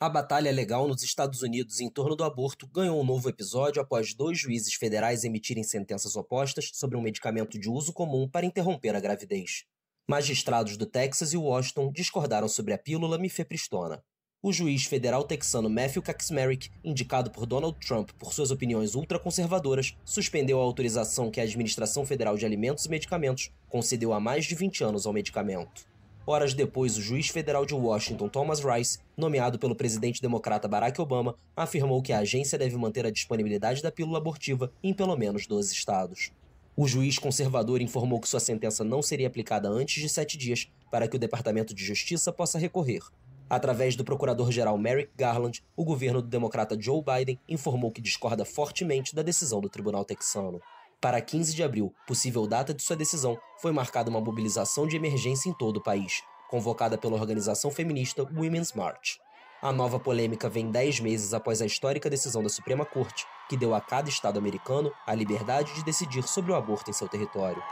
A batalha legal nos Estados Unidos em torno do aborto ganhou um novo episódio após dois juízes federais emitirem sentenças opostas sobre um medicamento de uso comum para interromper a gravidez. Magistrados do Texas e Washington discordaram sobre a pílula mifepristona. O juiz federal texano Matthew Kaczmarek, indicado por Donald Trump por suas opiniões ultraconservadoras, suspendeu a autorização que a Administração Federal de Alimentos e Medicamentos concedeu há mais de 20 anos ao medicamento. Horas depois, o juiz federal de Washington, Thomas Rice, nomeado pelo presidente democrata Barack Obama, afirmou que a agência deve manter a disponibilidade da pílula abortiva em pelo menos 12 estados. O juiz conservador informou que sua sentença não seria aplicada antes de sete dias para que o Departamento de Justiça possa recorrer. Através do procurador-geral Merrick Garland, o governo do democrata Joe Biden informou que discorda fortemente da decisão do tribunal texano. Para 15 de abril, possível data de sua decisão, foi marcada uma mobilização de emergência em todo o país, convocada pela organização feminista Women's March. A nova polêmica vem dez meses após a histórica decisão da Suprema Corte, que deu a cada Estado americano a liberdade de decidir sobre o aborto em seu território.